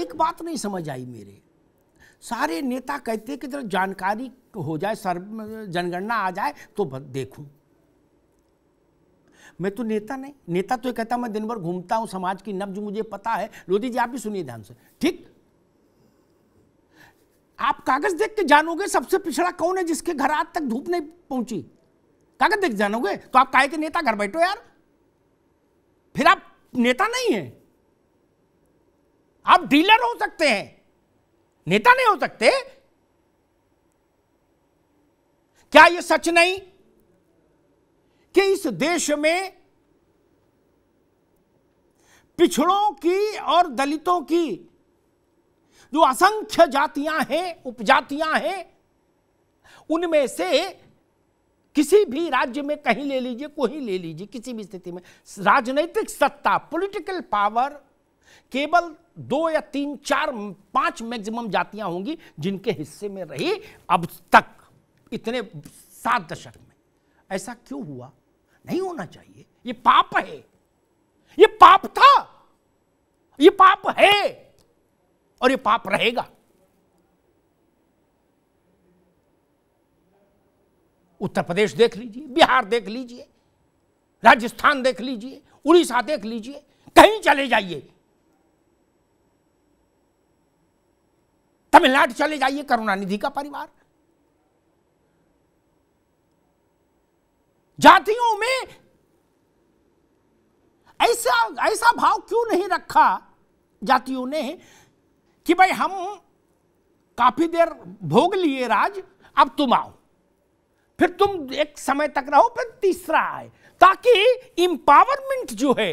एक बात नहीं समझ आई मेरे सारे नेता कहते कि जरा जानकारी हो जाए सर्व जनगणना आ जाए तो देखूं मैं तो नेता नहीं नेता तो ये कहता मैं दिन भर घूमता हूं समाज की नब्ज मुझे पता है लोधी जी आप भी सुनिए ध्यान से ठीक आप कागज देख के जानोगे सबसे पिछड़ा कौन है जिसके घर आज तक धूप नहीं पहुंची कागज देख जानोगे तो आप काय के नेता घर बैठो यार फिर आप नेता नहीं है आप डीलर हो सकते हैं नेता नहीं हो सकते क्या यह सच नहीं कि इस देश में पिछड़ों की और दलितों की जो असंख्य जातियां हैं उपजातियां हैं उनमें से किसी भी राज्य में कहीं ले लीजिए कोई ले लीजिए किसी भी स्थिति में राजनीतिक सत्ता पॉलिटिकल पावर केवल दो या तीन चार पांच मैक्सिमम जातियां होंगी जिनके हिस्से में रही अब तक इतने सात दशक में ऐसा क्यों हुआ नहीं होना चाहिए ये पाप है ये पाप था ये पाप है और ये पाप रहेगा उत्तर प्रदेश देख लीजिए बिहार देख लीजिए राजस्थान देख लीजिए उड़ीसा देख लीजिए कहीं चले जाइए तमिलनाडु चले जाइए करुणानिधि का परिवार जातियों में ऐसा ऐसा भाव क्यों नहीं रखा जातियों ने कि भाई हम काफी देर भोग लिए राज अब तुम आओ फिर तुम एक समय तक रहो फिर तीसरा आए ताकि इंपावरमेंट जो है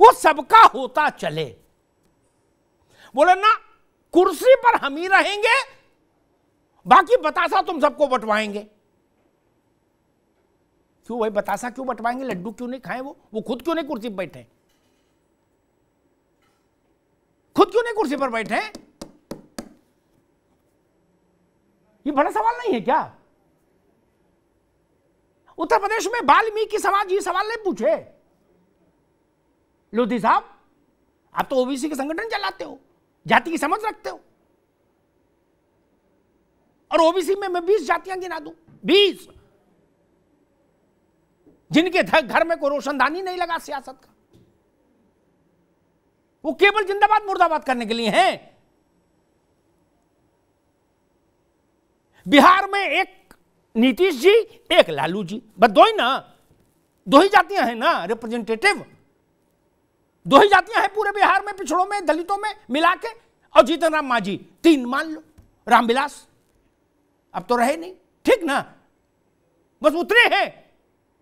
वो सबका होता चले बोले ना कुर्सी पर हम ही रहेंगे बाकी बतासा तुम सबको बंटवाएंगे क्यों भाई बतासा क्यों बंटवाएंगे लड्डू क्यों नहीं खाए वो वो खुद क्यों नहीं कुर्सी पर बैठे खुद क्यों नहीं कुर्सी पर बैठे ये बड़ा सवाल नहीं है क्या उत्तर प्रदेश में वाल्मीकि समाज ये सवाल नहीं पूछे लोधी साहब आप तो ओबीसी के संगठन चलाते हो जाति की समझ रखते हो और ओबीसी में मैं बीस जातियां गिना दू बीस जिनके घर में कोई रोशनदानी नहीं लगा सियासत का वो केवल जिंदाबाद मुर्दाबाद करने के लिए हैं बिहार में एक नीतीश जी एक लालू जी बस दो ही ना दो ही जातियां हैं ना रिप्रेजेंटेटिव दो ही जातियां हैं पूरे बिहार में पिछड़ों में दलितों में मिला के और जीतन राम मांझी तीन मान लो रामविलास अब तो रहे नहीं ठीक ना बस उतने हैं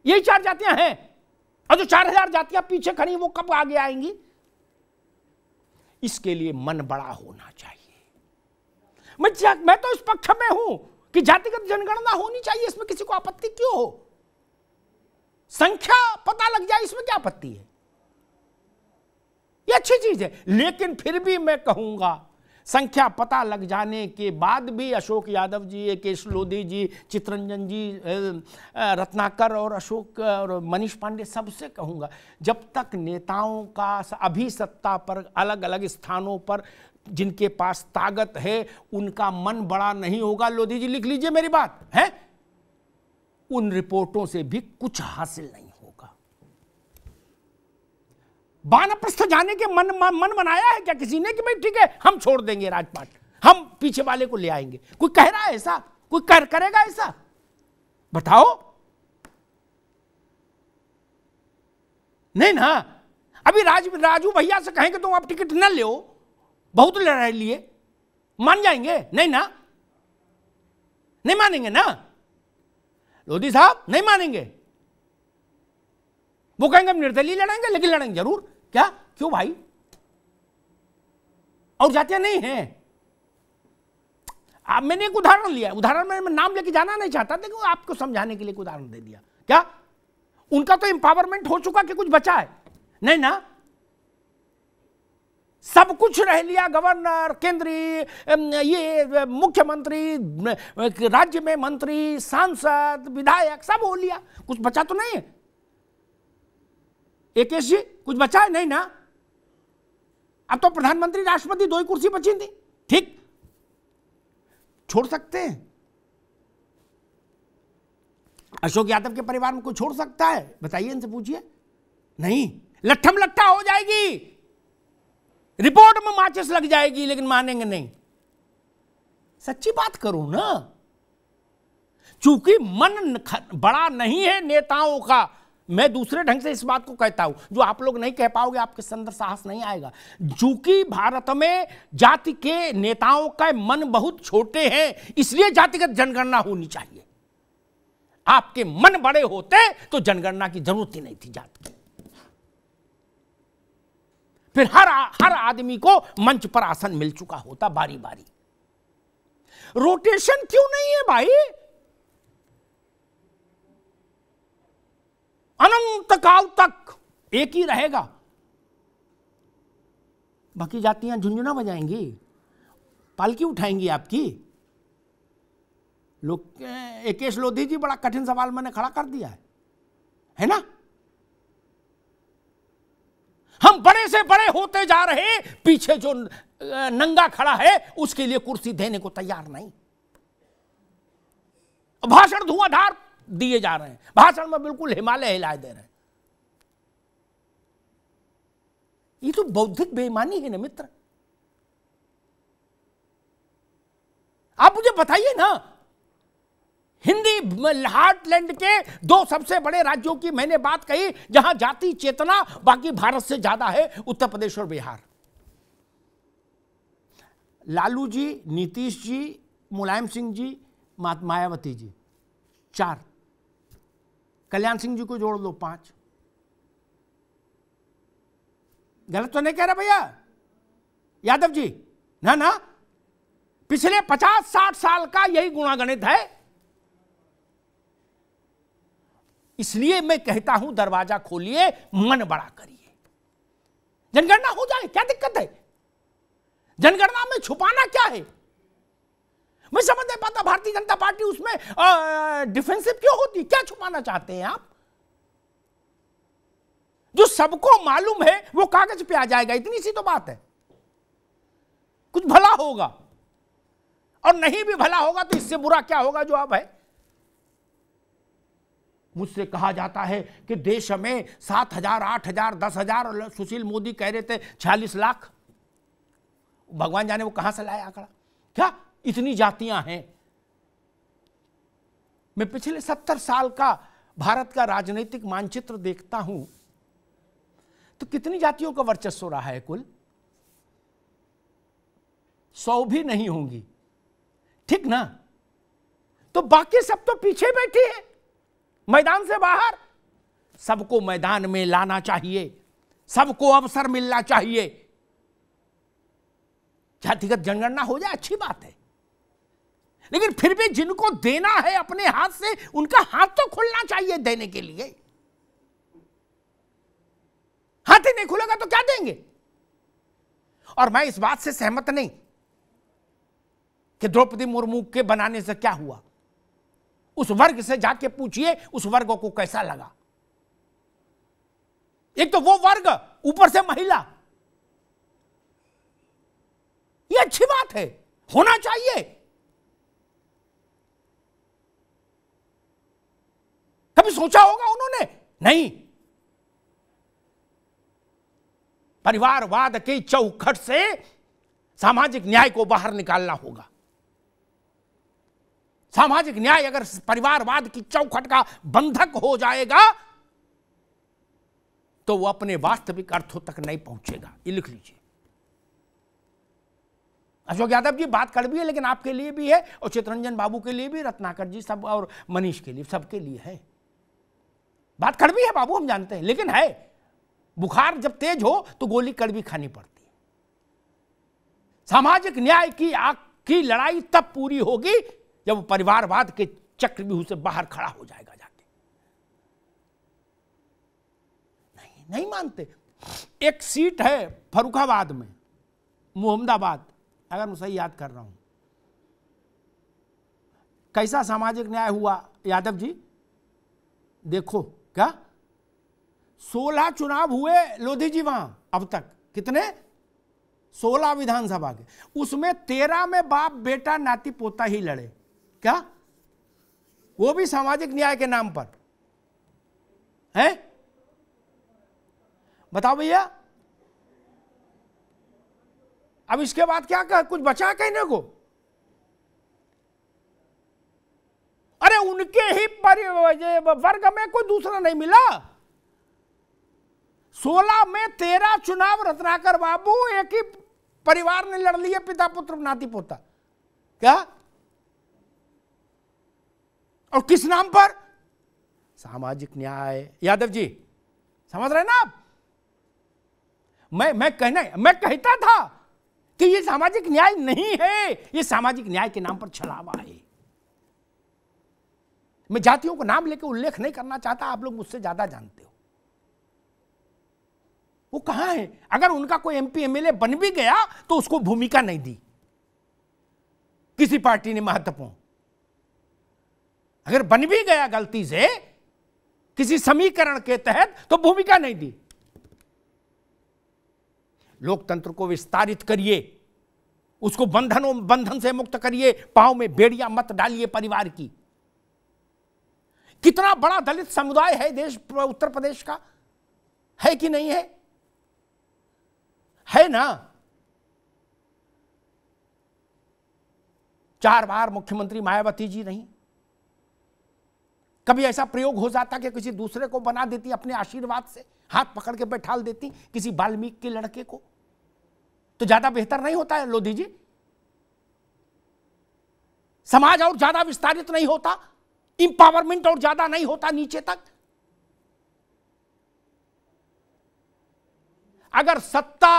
यही चार जातियां हैं और जो चार हजार जातियां पीछे खड़ी वो कब आगे आएंगी इसके लिए मन बड़ा होना चाहिए मैं मैं तो इस पक्ष में हूं कि जातिगत जनगणना होनी चाहिए इसमें किसी को आपत्ति क्यों हो संख्या पता लग जाए इसमें क्या आपत्ति है ये अच्छी चीज है लेकिन फिर भी मैं कहूंगा संख्या पता लग जाने के बाद भी अशोक यादव जी ए लोधी जी चित्रंजन जी रत्नाकर और अशोक और मनीष पांडे सबसे कहूँगा जब तक नेताओं का अभी सत्ता पर अलग अलग स्थानों पर जिनके पास ताकत है उनका मन बड़ा नहीं होगा लोधी जी लिख लीजिए मेरी बात है उन रिपोर्टों से भी कुछ हासिल नहीं बानप्रस्थ जाने के मन मन बनाया है क्या किसी ने कि भाई ठीक है हम छोड़ देंगे राजपाट हम पीछे वाले को ले आएंगे कोई कह रहा है ऐसा कोई कर करेगा ऐसा बताओ नहीं ना अभी राज राजू भैया से कहेंगे तुम तो आप टिकट ना ले बहुत लड़ाई लिए मान जाएंगे नहीं ना नहीं मानेंगे ना लोधी साहब नहीं मानेंगे वो कहेंगे हम निर्दलीय लड़ेंगे लेकिन लड़ेंगे जरूर क्या क्यों भाई और जातियां नहीं है आप मैंने एक उदाहरण लिया उदाहरण में मैं नाम लेके जाना नहीं चाहता देखो आपको समझाने के लिए उदाहरण दे दिया क्या उनका तो एम्पावरमेंट हो चुका कि कुछ बचा है नहीं ना सब कुछ रह लिया गवर्नर केंद्रीय ये मुख्यमंत्री राज्य में मंत्री सांसद विधायक सब हो लिया कुछ बचा तो नहीं है एकेश जी कुछ बचा है नहीं ना अब तो प्रधानमंत्री राष्ट्रपति दो ही कुर्सी बची थी ठीक छोड़ सकते हैं अशोक यादव के परिवार में कोई छोड़ सकता है बताइए इनसे पूछिए नहीं लट्ठम लट्ठा हो जाएगी रिपोर्ट में माचिस लग जाएगी लेकिन मानेंगे नहीं सच्ची बात करूं ना चूंकि मन बड़ा नहीं है नेताओं का मैं दूसरे ढंग से इस बात को कहता हूं जो आप लोग नहीं कह पाओगे आपके अंदर साहस नहीं आएगा चूंकि भारत में जाति के नेताओं का मन बहुत छोटे हैं इसलिए जातिगत जनगणना होनी चाहिए आपके मन बड़े होते तो जनगणना की जरूरत ही नहीं थी जाति की फिर हर हर आदमी को मंच पर आसन मिल चुका होता बारी बारी रोटेशन क्यों नहीं है भाई अनंत काल तक एक ही रहेगा बाकी जातियां झुंझुना बजाएंगी पालकी उठाएंगी आपकी लोग एकेश लोधी जी बड़ा कठिन सवाल मैंने खड़ा कर दिया है है ना हम बड़े से बड़े होते जा रहे पीछे जो नंगा खड़ा है उसके लिए कुर्सी देने को तैयार नहीं भाषण धुआंधार दिए जा रहे हैं भाषण में बिल्कुल हिमालय हिलाए दे रहे हैं ये तो बौद्धिक बेईमानी है ना मित्र आप मुझे बताइए ना हिंदी हार्टलैंड के दो सबसे बड़े राज्यों की मैंने बात कही जहां जाति चेतना बाकी भारत से ज्यादा है उत्तर प्रदेश और बिहार लालू जी नीतीश जी मुलायम सिंह जी मायावती जी चार कल्याण सिंह जी को जोड़ लो पांच गलत तो नहीं कह रहा भैया यादव जी ना ना पिछले पचास साठ साल का यही गुणागणित है इसलिए मैं कहता हूं दरवाजा खोलिए मन बड़ा करिए जनगणना हो जाए क्या दिक्कत है जनगणना में छुपाना क्या है मैं समझ नहीं पाता भारतीय जनता पार्टी उसमें डिफेंसिव क्यों होती क्या छुपाना चाहते हैं आप जो सबको मालूम है वो कागज पे आ जाएगा इतनी सी तो बात है कुछ भला होगा और नहीं भी भला होगा तो इससे बुरा क्या होगा जो अब है मुझसे कहा जाता है कि देश में सात हजार आठ हजार दस हजार सुशील मोदी कह रहे थे छियालीस लाख भगवान जाने वो कहां से लाया आंकड़ा क्या इतनी जातियां हैं मैं पिछले सत्तर साल का भारत का राजनीतिक मानचित्र देखता हूं तो कितनी जातियों का वर्चस्व रहा है कुल सौ भी नहीं होंगी ठीक ना तो बाकी सब तो पीछे बैठी है मैदान से बाहर सबको मैदान में लाना चाहिए सबको अवसर मिलना चाहिए जातिगत जनगणना हो जाए अच्छी बात है लेकिन फिर भी जिनको देना है अपने हाथ से उनका हाथ तो खुलना चाहिए देने के लिए हाथ ही नहीं खुलेगा तो क्या देंगे और मैं इस बात से सहमत नहीं कि द्रौपदी मुर्मू के बनाने से क्या हुआ उस वर्ग से जाके पूछिए उस वर्ग को कैसा लगा एक तो वो वर्ग ऊपर से महिला ये अच्छी बात है होना चाहिए कभी सोचा होगा उन्होंने नहीं परिवारवाद के चौखट से सामाजिक न्याय को बाहर निकालना होगा सामाजिक न्याय अगर परिवारवाद की चौखट का बंधक हो जाएगा तो वो अपने वास्तविक अर्थों तक नहीं पहुंचेगा ये लिख लीजिए अशोक यादव जी बात कर भी है लेकिन आपके लिए भी है और चित्रंजन बाबू के लिए भी रत्नाकर जी सब और मनीष के लिए सबके लिए है बात कड़वी है बाबू हम जानते हैं लेकिन है बुखार जब तेज हो तो गोली कड़वी खानी पड़ती है सामाजिक न्याय की आग की लड़ाई तब पूरी होगी जब परिवारवाद के चक्र भी उसे बाहर खड़ा हो जाएगा जाके नहीं नहीं मानते एक सीट है फरुखाबाद में मोहम्मदाबाद अगर मैं सही याद कर रहा हूं कैसा सामाजिक न्याय हुआ यादव जी देखो क्या सोलह चुनाव हुए लोधी जी वहां अब तक कितने सोलह विधानसभा के उसमें तेरह में बाप बेटा नाती पोता ही लड़े क्या वो भी सामाजिक न्याय के नाम पर है बताओ भैया अब इसके बाद क्या कर कुछ बचा कहने को उनके ही वर्ग में कोई दूसरा नहीं मिला सोलह में तेरह चुनाव रत्नाकर बाबू एक ही परिवार ने लड़ लिए पिता पुत्र नाती पोता क्या और किस नाम पर सामाजिक न्याय यादव जी समझ रहे ना आप मैं मैं कहना मैं कहता था कि ये सामाजिक न्याय नहीं है ये सामाजिक न्याय के नाम पर छलावा है मैं जातियों को नाम लेकर उल्लेख नहीं करना चाहता आप लोग मुझसे ज़्यादा जानते हो वो कहां है अगर उनका कोई एमपी एमएलए बन भी गया तो उसको भूमिका नहीं दी किसी पार्टी ने महत्वपूर्ण अगर बन भी गया गलती से किसी समीकरण के तहत तो भूमिका नहीं दी लोकतंत्र को विस्तारित करिए उसको बंधनों बंधन से मुक्त करिए पांव में बेड़िया मत डालिए परिवार की कितना बड़ा दलित समुदाय है देश उत्तर प्रदेश का है कि नहीं है है ना चार बार मुख्यमंत्री मायावती जी नहीं कभी ऐसा प्रयोग हो जाता कि किसी दूसरे को बना देती अपने आशीर्वाद से हाथ पकड़ के बैठाल देती किसी बाल्मीक के लड़के को तो ज्यादा बेहतर नहीं होता है लोधी जी समाज और ज्यादा विस्तारित नहीं होता इंपावरमेंट और ज्यादा नहीं होता नीचे तक अगर सत्ता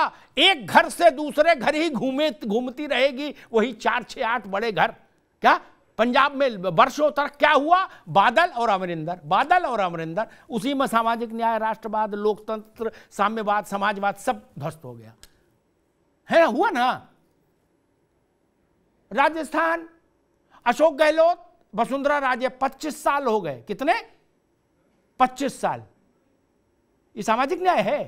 एक घर से दूसरे घर ही घूमे घूमती रहेगी वही चार छह आठ बड़े घर क्या पंजाब में वर्षों तक क्या हुआ बादल और अमरिंदर बादल और अमरिंदर उसी में सामाजिक न्याय राष्ट्रवाद लोकतंत्र साम्यवाद समाजवाद सब ध्वस्त हो गया है हुआ ना राजस्थान अशोक गहलोत वसुंधरा राजे 25 साल हो गए कितने 25 साल ये सामाजिक न्याय है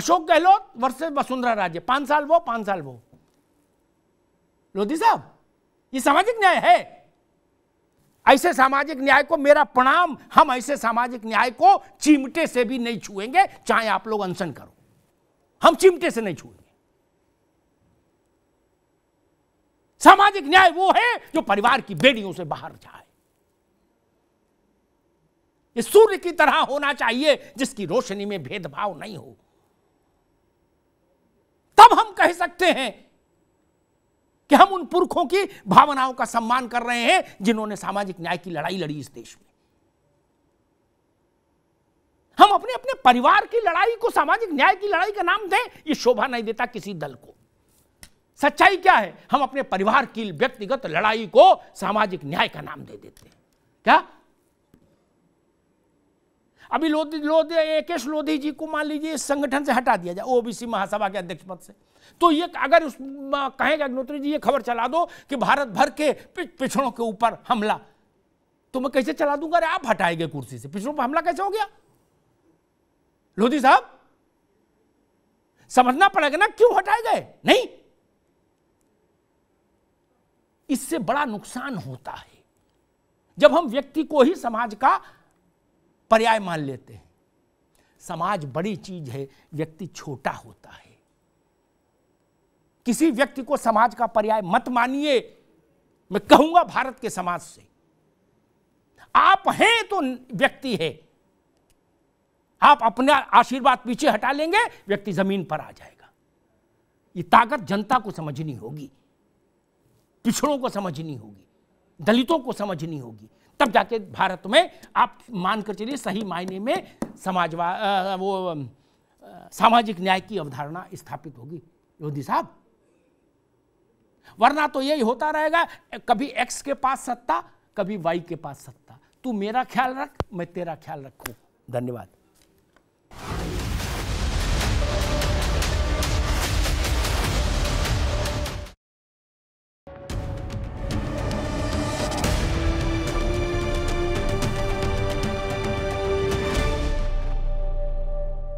अशोक गहलोत वर्ष वसुंधरा राजे पांच साल वो पांच साल वो लोधी साहब ये सामाजिक न्याय है ऐसे सामाजिक न्याय को मेरा प्रणाम हम ऐसे सामाजिक न्याय को चिमटे से भी नहीं छुएंगे चाहे आप लोग अनशन करो हम चिमटे से नहीं छुएंगे सामाजिक न्याय वो है जो परिवार की बेड़ियों से बाहर जाए ये सूर्य की तरह होना चाहिए जिसकी रोशनी में भेदभाव नहीं हो तब हम कह सकते हैं कि हम उन पुरखों की भावनाओं का सम्मान कर रहे हैं जिन्होंने सामाजिक न्याय की लड़ाई लड़ी इस देश में हम अपने अपने परिवार की लड़ाई को सामाजिक न्याय की लड़ाई का नाम दें ये शोभा नहीं देता किसी दल को सच्चाई क्या है हम अपने परिवार की व्यक्तिगत लड़ाई को सामाजिक न्याय का नाम दे देते हैं क्या अभी लोधी लोधी एकेश लोधी जी को मान लीजिए इस संगठन से हटा दिया जाए ओबीसी महासभा के अध्यक्ष पद से तो ये अगर उस कहेंगे अग्नोत्री जी ये खबर चला दो कि भारत भर के पिछड़ों के ऊपर हमला तो मैं कैसे चला दूंगा अरे आप हटाए गए कुर्सी से पिछड़ों पर हमला कैसे हो गया लोधी साहब समझना पड़ेगा ना क्यों हटाए गए नहीं इससे बड़ा नुकसान होता है जब हम व्यक्ति को ही समाज का पर्याय मान लेते हैं समाज बड़ी चीज है व्यक्ति छोटा होता है किसी व्यक्ति को समाज का पर्याय मत मानिए मैं कहूंगा भारत के समाज से आप हैं तो व्यक्ति है आप अपने आशीर्वाद पीछे हटा लेंगे व्यक्ति जमीन पर आ जाएगा ये ताकत जनता को समझनी होगी पिछड़ों को समझनी होगी दलितों को समझनी होगी तब जाके भारत में आप मानकर चलिए सही मायने में समाजवाद वो सामाजिक न्याय की अवधारणा स्थापित होगी योगी साहब वरना तो यही होता रहेगा कभी एक्स के पास सत्ता कभी वाई के पास सत्ता तू मेरा ख्याल रख मैं तेरा ख्याल रखूं धन्यवाद